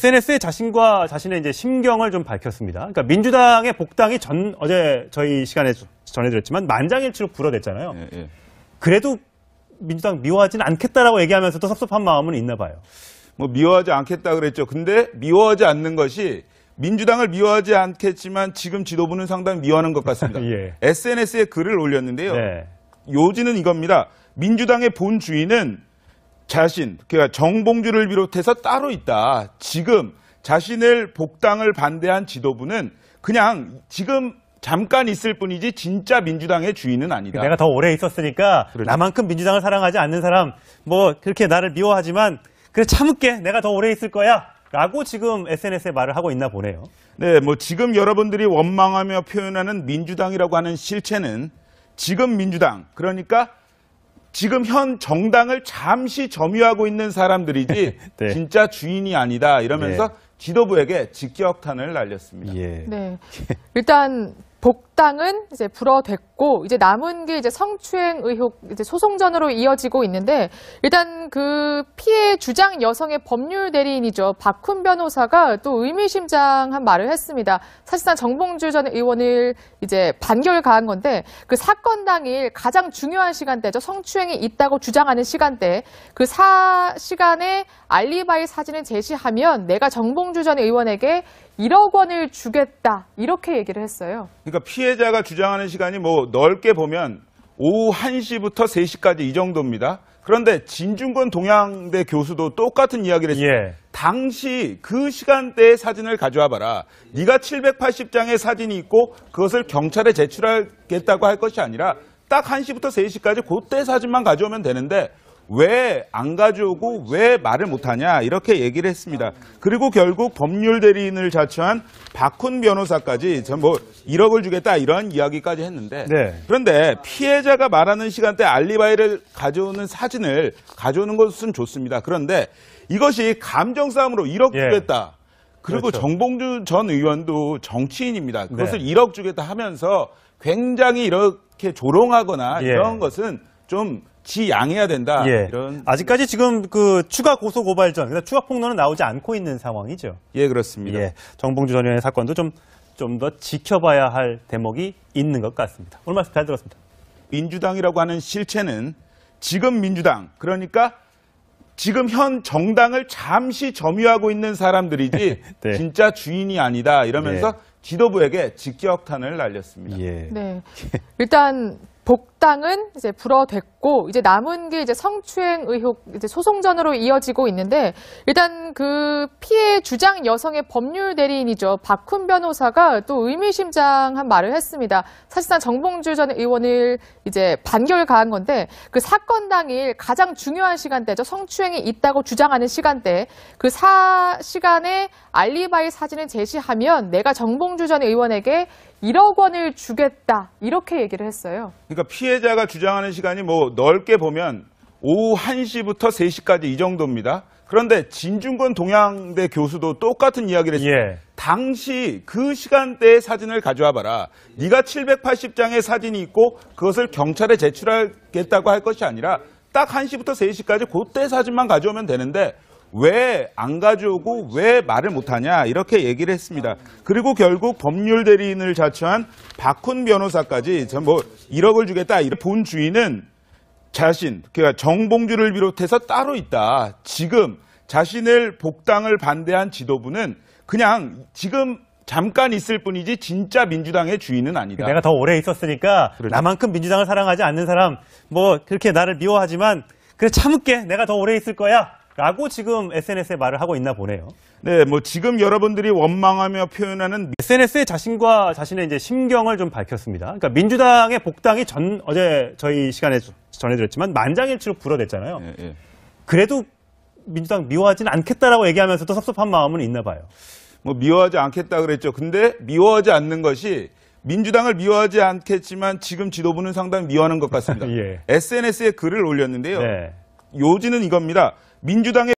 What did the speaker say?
SNS에 자신과 자신의 이제 심경을 좀 밝혔습니다. 그러니까 민주당의 복당이 전 어제 저희 시간에 전해드렸지만 만장일치로 불어댔잖아요. 예, 예. 그래도 민주당 미워하진 않겠다라고 얘기하면서도 섭섭한 마음은 있나 봐요. 뭐 미워하지 않겠다 그랬죠. 근데 미워하지 않는 것이 민주당을 미워하지 않겠지만 지금 지도부는 상당히 미워하는 것 같습니다. 예. SNS에 글을 올렸는데요. 네. 요지는 이겁니다. 민주당의 본 주인은 자신, 그러니까 정봉주를 비롯해서 따로 있다. 지금 자신을 복당을 반대한 지도부는 그냥 지금 잠깐 있을 뿐이지 진짜 민주당의 주인은 아니다. 내가 더 오래 있었으니까 그렇죠. 나만큼 민주당을 사랑하지 않는 사람 뭐 그렇게 나를 미워하지만 그래 참을게 내가 더 오래 있을 거야. 라고 지금 SNS에 말을 하고 있나 보네요. 네, 뭐 지금 여러분들이 원망하며 표현하는 민주당이라고 하는 실체는 지금 민주당, 그러니까 지금 현 정당을 잠시 점유하고 있는 사람들이지 네. 진짜 주인이 아니다 이러면서 네. 지도부에게 직격탄을 날렸습니다. 예. 네. 일단 복당은 이제 불어됐고 이제 남은 게 이제 성추행 의혹 이제 소송전으로 이어지고 있는데 일단 그 피해 주장 여성의 법률 대리인이죠 박훈 변호사가 또 의미심장한 말을 했습니다. 사실상 정봉주 전 의원을 이제 반결 가한 건데 그 사건 당일 가장 중요한 시간대죠 성추행이 있다고 주장하는 시간대 그사 시간에 알리바이 사진을 제시하면 내가 정봉주 전 의원에게 1억 원을 주겠다 이렇게 얘기를 했어요. 그러니까 피해자가 주장하는 시간이 뭐 넓게 보면 오후 1시부터 3시까지 이 정도입니다. 그런데 진중권 동양대 교수도 똑같은 이야기를 했어요. 예. 당시 그 시간대의 사진을 가져와 봐라. 네가 780장의 사진이 있고 그것을 경찰에 제출하겠다고 할 것이 아니라 딱 1시부터 3시까지 그때 사진만 가져오면 되는데 왜안 가져오고 왜 말을 못하냐 이렇게 얘기를 했습니다. 그리고 결국 법률 대리인을 자처한 박훈 변호사까지 뭐 1억을 주겠다 이런 이야기까지 했는데 네. 그런데 피해자가 말하는 시간대 알리바이를 가져오는 사진을 가져오는 것은 좋습니다. 그런데 이것이 감정 싸움으로 1억 예. 주겠다. 그리고 그렇죠. 정봉주 전 의원도 정치인입니다. 네. 그것을 네. 1억 주겠다 하면서 굉장히 이렇게 조롱하거나 예. 이런 것은 좀 지양해야 된다. 예. 이런 아직까지 지금 그 추가 고소 고발전, 그러니까 추가 폭로는 나오지 않고 있는 상황이죠. 예, 그렇습니다. 예. 정봉주 전 의원의 사건도 좀 좀 더 지켜봐야 할 대목이 있는 것 같습니다. 오늘 말씀 잘 들었습니다. 민주당이라고 하는 실체는 지금 민주당 그러니까 지금 현 정당을 잠시 점유하고 있는 사람들이지 네. 진짜 주인이 아니다 이러면서 네. 지도부에게 직격탄을 날렸습니다. 예. 네. 일단 복당은 이제 불어됐고 이제 남은 게 이제 성추행 의혹 이제 소송전으로 이어지고 있는데 일단 그 피해 주장 여성의 법률 대리인이죠 박훈 변호사가 또 의미심장한 말을 했습니다. 사실상 정봉주 전 의원을 이제 반결 가한 건데 그 사건 당일 가장 중요한 시간대죠 성추행이 있다고 주장하는 시간대 그사 시간에 알리바이 사진을 제시하면 내가 정봉주 전 의원에게 1억 원을 주겠다 이렇게 얘기를 했어요. 그러니까 피해자가 주장하는 시간이 뭐 넓게 보면 오후 1시부터 3시까지 이 정도입니다. 그런데 진중권 동양대 교수도 똑같은 이야기를 했어요. 예. 당시 그 시간대의 사진을 가져와 봐라. 네가 780장의 사진이 있고 그것을 경찰에 제출하겠다고 할 것이 아니라 딱 1시부터 3시까지 그때 사진만 가져오면 되는데 왜안 가져오고 왜 말을 못하냐 이렇게 얘기를 했습니다. 그리고 결국 법률 대리인을 자처한 박훈 변호사까지 전뭐 1억을 주겠다 본 주인은 자신 그러니까 정봉주를 비롯해서 따로 있다. 지금 자신을 복당을 반대한 지도부는 그냥 지금 잠깐 있을 뿐이지 진짜 민주당의 주인은 아니다. 내가 더 오래 있었으니까 그렇죠. 나만큼 민주당을 사랑하지 않는 사람 뭐 그렇게 나를 미워하지만 그래 참을게 내가 더 오래 있을 거야 라고 지금 SNS에 말을 하고 있나 보네요. 네, 뭐 지금 여러분들이 원망하며 표현하는 SNS에 자신과 자신의 이제 심경을 좀 밝혔습니다. 그러니까 민주당의 복당이 전 어제 저희 시간에 전해드렸지만 만장일치로 불어댔잖아요. 예, 예. 그래도 민주당 미워하진 않겠다라고 얘기하면서 도 섭섭한 마음은 있나 봐요. 뭐 미워하지 않겠다 그랬죠. 근데 미워하지 않는 것이 민주당을 미워하지 않겠지만 지금 지도부는 상당히 미워하는 것 같습니다. 예. SNS에 글을 올렸는데요. 네. 요지는 이겁니다. 민주당의